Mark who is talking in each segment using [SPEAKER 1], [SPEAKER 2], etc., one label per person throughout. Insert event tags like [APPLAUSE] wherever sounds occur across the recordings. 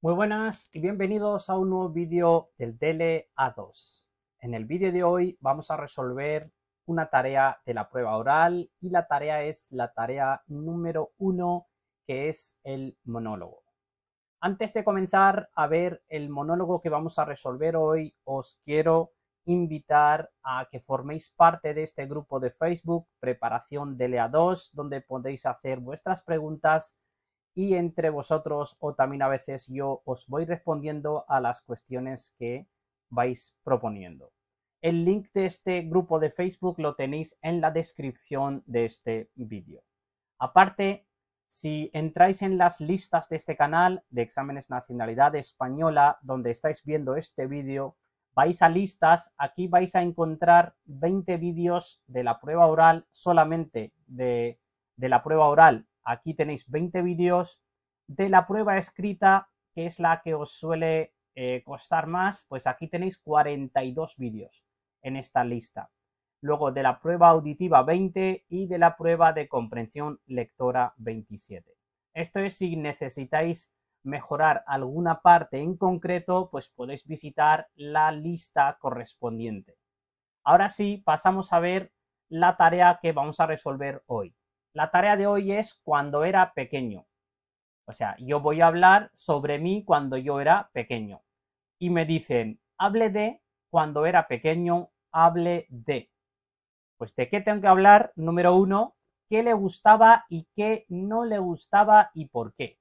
[SPEAKER 1] Muy buenas y bienvenidos a un nuevo vídeo del dla A2. En el vídeo de hoy vamos a resolver una tarea de la prueba oral y la tarea es la tarea número uno, que es el monólogo. Antes de comenzar a ver el monólogo que vamos a resolver hoy, os quiero invitar a que forméis parte de este grupo de Facebook Preparación dla A2 donde podéis hacer vuestras preguntas y entre vosotros o también a veces yo os voy respondiendo a las cuestiones que vais proponiendo. El link de este grupo de Facebook lo tenéis en la descripción de este vídeo. Aparte, si entráis en las listas de este canal de exámenes nacionalidad española, donde estáis viendo este vídeo, vais a listas, aquí vais a encontrar 20 vídeos de la prueba oral solamente de, de la prueba oral Aquí tenéis 20 vídeos de la prueba escrita, que es la que os suele eh, costar más, pues aquí tenéis 42 vídeos en esta lista. Luego de la prueba auditiva 20 y de la prueba de comprensión lectora 27. Esto es si necesitáis mejorar alguna parte en concreto, pues podéis visitar la lista correspondiente. Ahora sí, pasamos a ver la tarea que vamos a resolver hoy. La tarea de hoy es cuando era pequeño. O sea, yo voy a hablar sobre mí cuando yo era pequeño. Y me dicen, hable de cuando era pequeño, hable de. Pues de qué tengo que hablar, número uno, qué le gustaba y qué no le gustaba y por qué.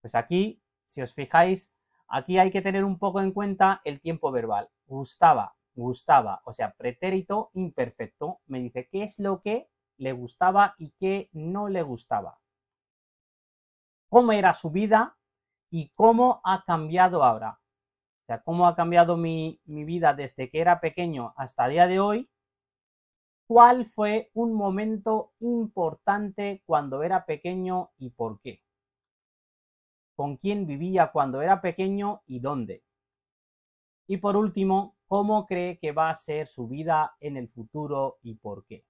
[SPEAKER 1] Pues aquí, si os fijáis, aquí hay que tener un poco en cuenta el tiempo verbal. Gustaba, gustaba, o sea, pretérito imperfecto, me dice qué es lo que le gustaba y qué no le gustaba, cómo era su vida y cómo ha cambiado ahora. O sea, cómo ha cambiado mi, mi vida desde que era pequeño hasta el día de hoy, cuál fue un momento importante cuando era pequeño y por qué, con quién vivía cuando era pequeño y dónde. Y por último, cómo cree que va a ser su vida en el futuro y por qué.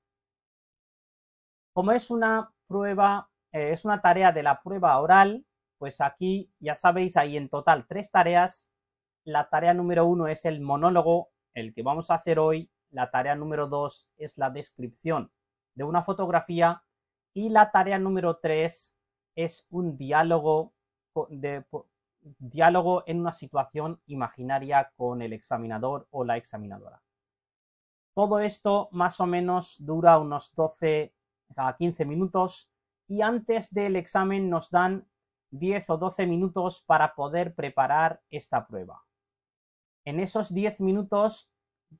[SPEAKER 1] Como es una prueba, eh, es una tarea de la prueba oral, pues aquí ya sabéis, hay en total tres tareas. La tarea número uno es el monólogo, el que vamos a hacer hoy. La tarea número dos es la descripción de una fotografía. Y la tarea número tres es un diálogo, diálogo en una situación imaginaria con el examinador o la examinadora. Todo esto más o menos dura unos 12 cada 15 minutos y antes del examen nos dan 10 o 12 minutos para poder preparar esta prueba. En esos 10 minutos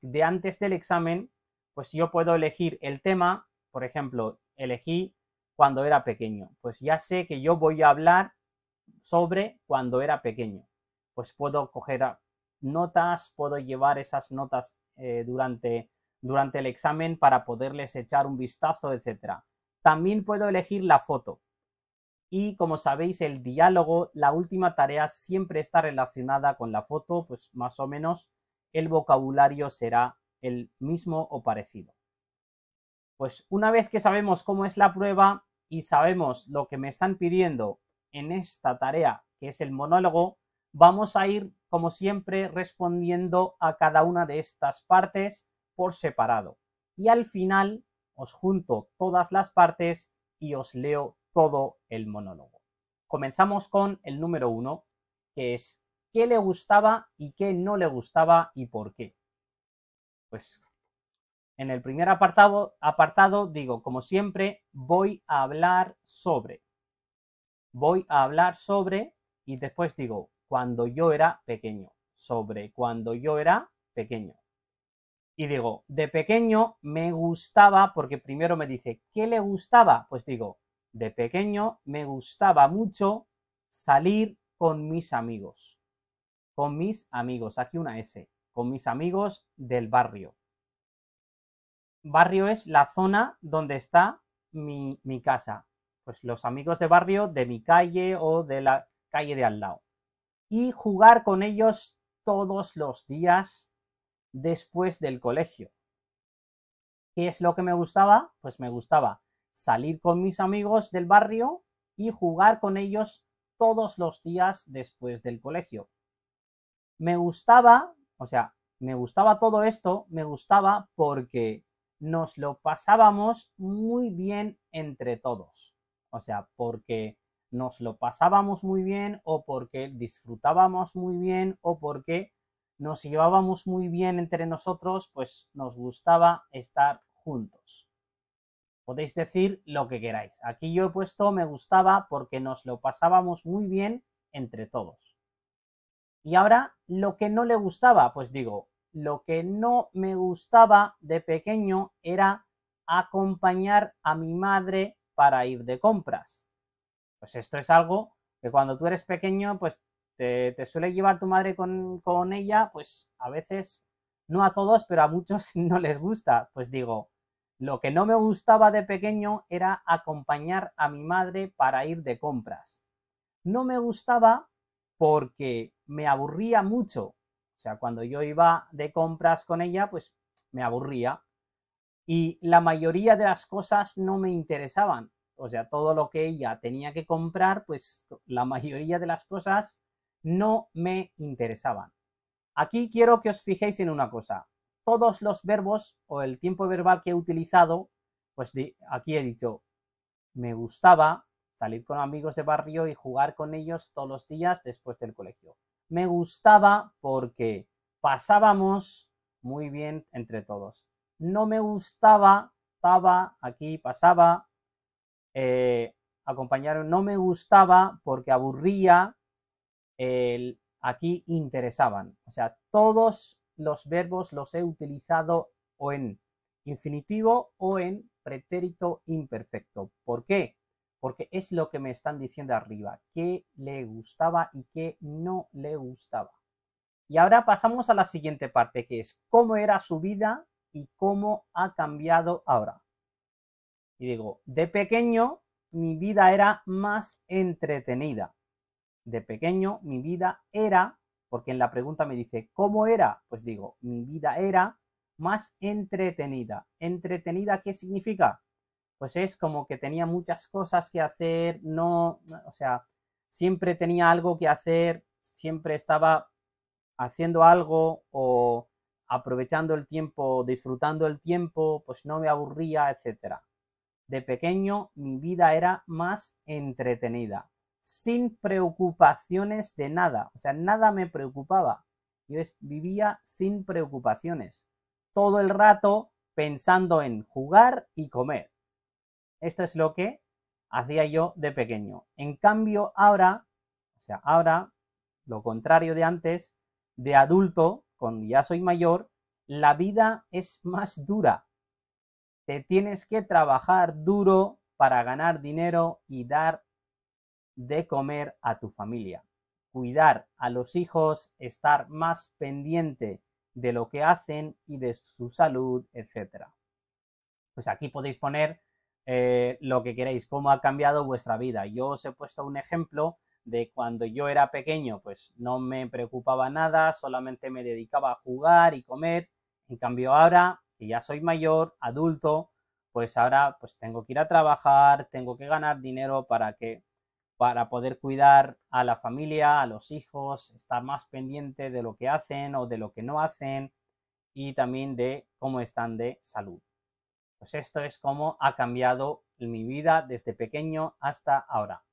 [SPEAKER 1] de antes del examen, pues yo puedo elegir el tema, por ejemplo, elegí cuando era pequeño, pues ya sé que yo voy a hablar sobre cuando era pequeño, pues puedo coger notas, puedo llevar esas notas eh, durante durante el examen para poderles echar un vistazo, etcétera. También puedo elegir la foto. Y como sabéis, el diálogo, la última tarea siempre está relacionada con la foto, pues más o menos el vocabulario será el mismo o parecido. Pues una vez que sabemos cómo es la prueba y sabemos lo que me están pidiendo en esta tarea, que es el monólogo, vamos a ir, como siempre, respondiendo a cada una de estas partes por separado. Y al final os junto todas las partes y os leo todo el monólogo. Comenzamos con el número uno, que es qué le gustaba y qué no le gustaba y por qué. Pues en el primer apartado, apartado digo, como siempre, voy a hablar sobre. Voy a hablar sobre y después digo, cuando yo era pequeño. Sobre cuando yo era pequeño. Y digo, de pequeño me gustaba, porque primero me dice, ¿qué le gustaba? Pues digo, de pequeño me gustaba mucho salir con mis amigos. Con mis amigos, aquí una S, con mis amigos del barrio. Barrio es la zona donde está mi, casa. Pues los amigos de barrio de mi calle o de la calle de al lado. Y jugar con ellos todos los días después del colegio. ¿Qué es lo que me gustaba? Pues me gustaba salir con mis amigos del barrio y jugar con ellos todos los días después del colegio. Me gustaba, o sea, me gustaba todo esto, me gustaba porque nos lo pasábamos muy bien entre todos. O sea, porque nos lo pasábamos muy bien o porque disfrutábamos muy bien o porque nos llevábamos muy bien entre nosotros, pues nos gustaba estar juntos. Podéis decir lo que queráis. Aquí yo he puesto me gustaba porque nos lo pasábamos muy bien entre todos. Y ahora, lo que no le gustaba, pues digo, lo que no me gustaba de pequeño era acompañar a mi madre para ir de compras. Pues esto es algo que cuando tú eres pequeño, pues te, suele llevar tu madre con, con ella, pues a veces, no a todos, pero a muchos [LAUGHS] no les gusta. Pues digo, lo que no me gustaba de pequeño era acompañar a mi madre para ir de compras. No me gustaba porque me aburría mucho. O sea, cuando yo iba de compras con ella, pues me aburría. Y la mayoría de las cosas no me interesaban. O sea, todo lo que ella tenía que comprar, pues la mayoría de las cosas no me interesaban. Aquí quiero que os fijéis en una cosa. Todos los verbos o el tiempo verbal que he utilizado, pues aquí he dicho, me gustaba salir con amigos de barrio y jugar con ellos todos los días después del colegio. Me gustaba porque pasábamos muy bien entre todos. No me gustaba, estaba aquí, pasaba, eh, acompañaron, no me gustaba porque aburría, aquí interesaban. O sea, todos los verbos los he utilizado o en infinitivo o en pretérito imperfecto. ¿Por qué? Porque es lo que me están diciendo arriba, qué le gustaba y qué no le gustaba. Y ahora pasamos a la siguiente parte, que es cómo era su vida y cómo ha cambiado ahora. Y digo, de pequeño mi vida era más entretenida de pequeño mi vida era, porque en la pregunta me dice, ¿cómo era? Pues digo, mi vida era más entretenida. ¿Entretenida qué significa? Pues es como que tenía muchas cosas que hacer, no, o sea, siempre tenía algo que hacer, siempre estaba haciendo algo o aprovechando el tiempo, disfrutando el tiempo, pues no me aburría, etc. De pequeño mi vida era más entretenida sin preocupaciones de nada. O sea, nada me preocupaba. Yo vivía sin preocupaciones. Todo el rato pensando en jugar y comer. Esto es lo que hacía yo de pequeño. En cambio, ahora, o sea, ahora, lo contrario de antes, de adulto, cuando ya soy mayor, la vida es más dura. Te tienes que trabajar duro para ganar dinero y dar de comer a tu familia, cuidar a los hijos, estar más pendiente de lo que hacen y de su salud, etcétera Pues aquí podéis poner eh, lo que queréis, cómo ha cambiado vuestra vida. Yo os he puesto un ejemplo de cuando yo era pequeño, pues no me preocupaba nada, solamente me dedicaba a jugar y comer. En cambio ahora, que ya soy mayor, adulto, pues ahora pues tengo que ir a trabajar, tengo que ganar dinero para que para poder cuidar a la familia, a los hijos, estar más pendiente de lo que hacen o de lo que no hacen y también de cómo están de salud. Pues esto es cómo ha cambiado mi vida desde pequeño hasta ahora.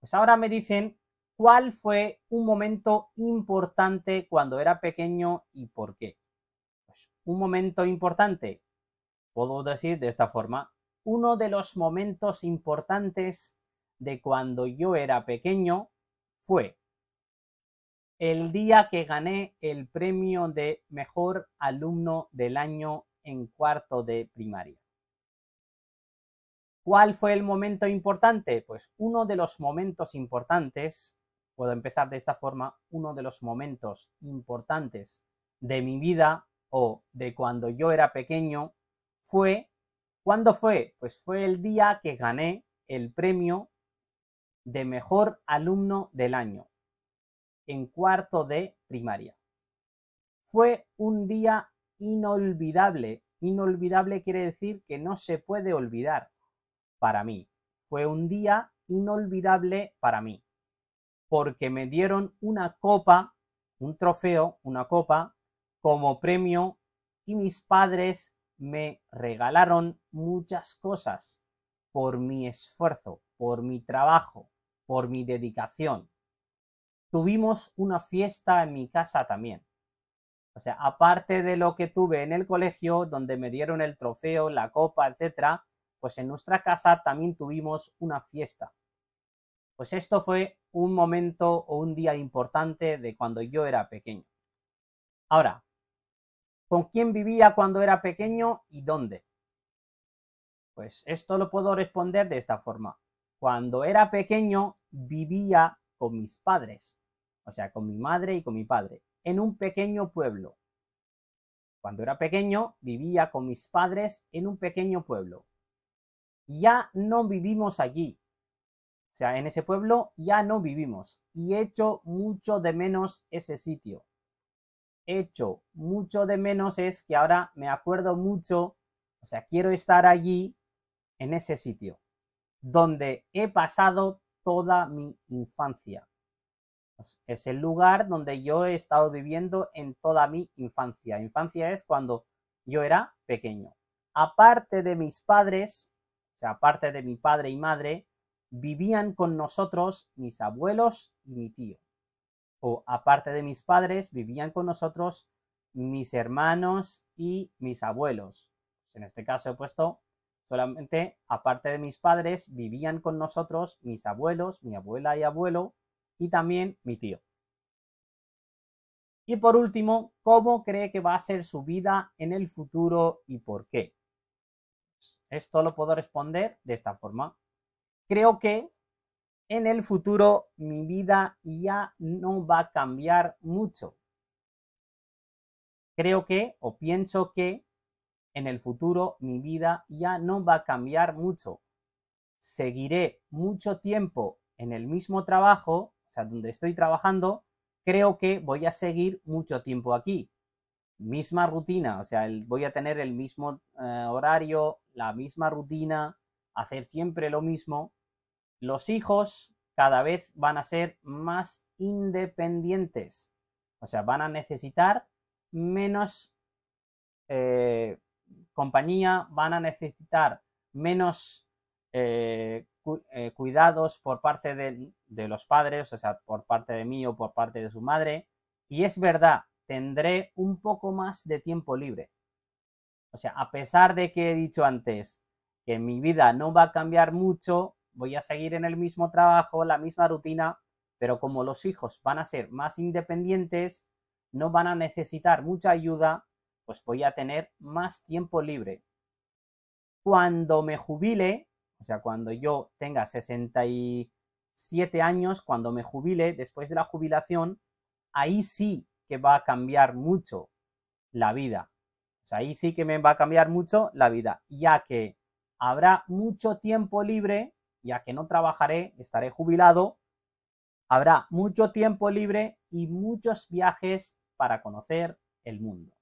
[SPEAKER 1] Pues ahora me dicen cuál fue un momento importante cuando era pequeño y por qué. Pues un momento importante, puedo decir de esta forma, uno de los momentos importantes de cuando yo era pequeño fue el día que gané el premio de mejor alumno del año en cuarto de primaria. ¿Cuál fue el momento importante? Pues uno de los momentos importantes, puedo empezar de esta forma, uno de los momentos importantes de mi vida o de cuando yo era pequeño fue, ¿cuándo fue? Pues fue el día que gané el premio de mejor alumno del año en cuarto de primaria. Fue un día inolvidable. Inolvidable quiere decir que no se puede olvidar para mí. Fue un día inolvidable para mí porque me dieron una copa, un trofeo, una copa como premio y mis padres me regalaron muchas cosas por mi esfuerzo, por mi trabajo, por mi dedicación. Tuvimos una fiesta en mi casa también. O sea, aparte de lo que tuve en el colegio, donde me dieron el trofeo, la copa, etc., pues en nuestra casa también tuvimos una fiesta. Pues esto fue un momento o un día importante de cuando yo era pequeño. Ahora, ¿con quién vivía cuando era pequeño y dónde? Pues esto lo puedo responder de esta forma. Cuando era pequeño vivía con mis padres, o sea, con mi madre y con mi padre, en un pequeño pueblo. Cuando era pequeño, vivía con mis padres en un pequeño pueblo. Ya no vivimos allí. O sea, en ese pueblo ya no vivimos. Y echo mucho de menos ese sitio. Echo mucho de menos es que ahora me acuerdo mucho, o sea, quiero estar allí, en ese sitio, donde he pasado toda mi infancia. Es el lugar donde yo he estado viviendo en toda mi infancia. Infancia es cuando yo era pequeño. Aparte de mis padres, o sea, aparte de mi padre y madre, vivían con nosotros mis abuelos y mi tío. O aparte de mis padres, vivían con nosotros mis hermanos y mis abuelos. En este caso he puesto Solamente, aparte de mis padres, vivían con nosotros mis abuelos, mi abuela y abuelo, y también mi tío. Y por último, ¿cómo cree que va a ser su vida en el futuro y por qué? Esto lo puedo responder de esta forma. Creo que en el futuro mi vida ya no va a cambiar mucho. Creo que, o pienso que, en el futuro mi vida ya no va a cambiar mucho. Seguiré mucho tiempo en el mismo trabajo, o sea, donde estoy trabajando, creo que voy a seguir mucho tiempo aquí. Misma rutina, o sea, voy a tener el mismo eh, horario, la misma rutina, hacer siempre lo mismo. Los hijos cada vez van a ser más independientes, o sea, van a necesitar menos eh, compañía van a necesitar menos eh, eh, cuidados por parte de, de, los padres, o sea, por parte de mí o por parte de su madre. Y es verdad, tendré un poco más de tiempo libre. O sea, a pesar de que he dicho antes que mi vida no va a cambiar mucho, voy a seguir en el mismo trabajo, la misma rutina, pero como los hijos van a ser más independientes, no van a necesitar mucha ayuda pues voy a tener más tiempo libre. Cuando me jubile, o sea, cuando yo tenga 67 años, cuando me jubile, después de la jubilación, ahí sí que va a cambiar mucho la vida. sea ahí sí que me va a cambiar mucho la vida, ya que habrá mucho tiempo libre, ya que no trabajaré, estaré jubilado, habrá mucho tiempo libre y muchos viajes para conocer el mundo.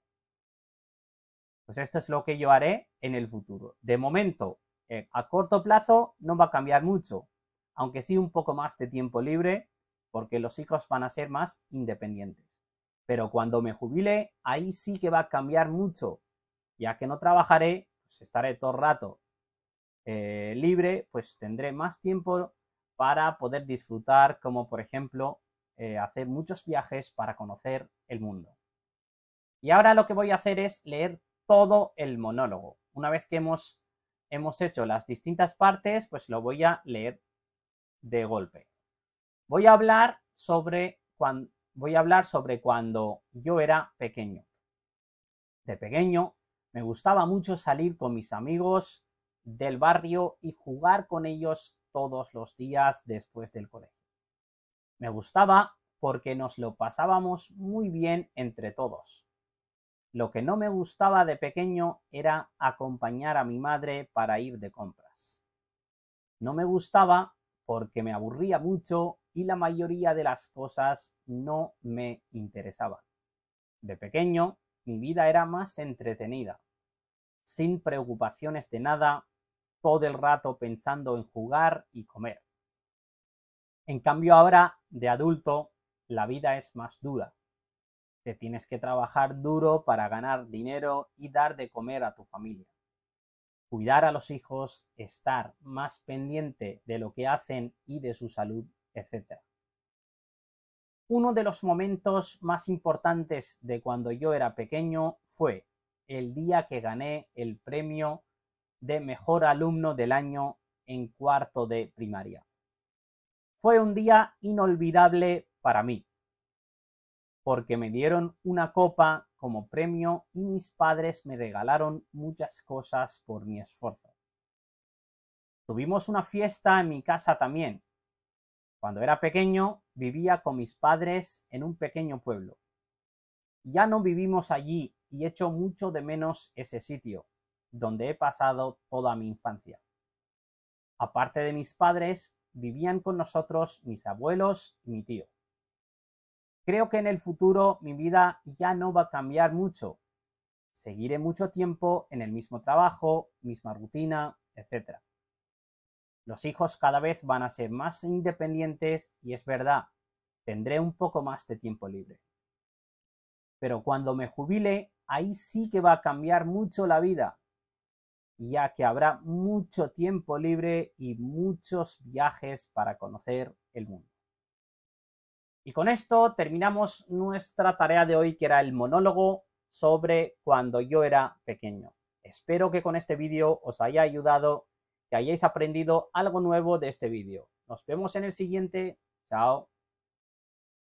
[SPEAKER 1] Pues esto es lo que yo haré en el futuro. De momento, eh, a corto plazo no va a cambiar mucho, aunque sí un poco más de tiempo libre, porque los hijos van a ser más independientes. Pero cuando me jubile, ahí sí que va a cambiar mucho, ya que no trabajaré, pues estaré todo el rato eh, libre, pues tendré más tiempo para poder disfrutar, como por ejemplo eh, hacer muchos viajes para conocer el mundo. Y ahora lo que voy a hacer es leer todo el monólogo. Una vez que hemos, hecho las distintas partes, pues lo voy a leer de golpe. Voy a hablar sobre cuando, voy a hablar sobre cuando yo era pequeño. De pequeño me gustaba mucho salir con mis amigos del barrio y jugar con ellos todos los días después del colegio. Me gustaba porque nos lo pasábamos muy bien entre todos. Lo que no me gustaba de pequeño era acompañar a mi madre para ir de compras. No me gustaba porque me aburría mucho y la mayoría de las cosas no me interesaban. De pequeño, mi vida era más entretenida, sin preocupaciones de nada, todo el rato pensando en jugar y comer. En cambio ahora, de adulto, la vida es más dura te tienes que trabajar duro para ganar dinero y dar de comer a tu familia. Cuidar a los hijos, estar más pendiente de lo que hacen y de su salud, etc. Uno de los momentos más importantes de cuando yo era pequeño fue el día que gané el premio de mejor alumno del año en cuarto de primaria. Fue un día inolvidable para mí porque me dieron una copa como premio y mis padres me regalaron muchas cosas por mi esfuerzo. Tuvimos una fiesta en mi casa también. Cuando era pequeño vivía con mis padres en un pequeño pueblo. Ya no vivimos allí y echo mucho de menos ese sitio, donde he pasado toda mi infancia. Aparte de mis padres, vivían con nosotros mis abuelos y mi tío. Creo que en el futuro mi vida ya no va a cambiar mucho. Seguiré mucho tiempo en el mismo trabajo, misma rutina, etc. Los hijos cada vez van a ser más independientes y es verdad, tendré un poco más de tiempo libre. Pero cuando me jubile, ahí sí que va a cambiar mucho la vida, ya que habrá mucho tiempo libre y muchos viajes para conocer el mundo. Y con esto terminamos nuestra tarea de hoy, que era el monólogo sobre cuando yo era pequeño. Espero que con este vídeo os haya ayudado, que hayáis aprendido algo nuevo de este vídeo. Nos vemos en el siguiente. Chao.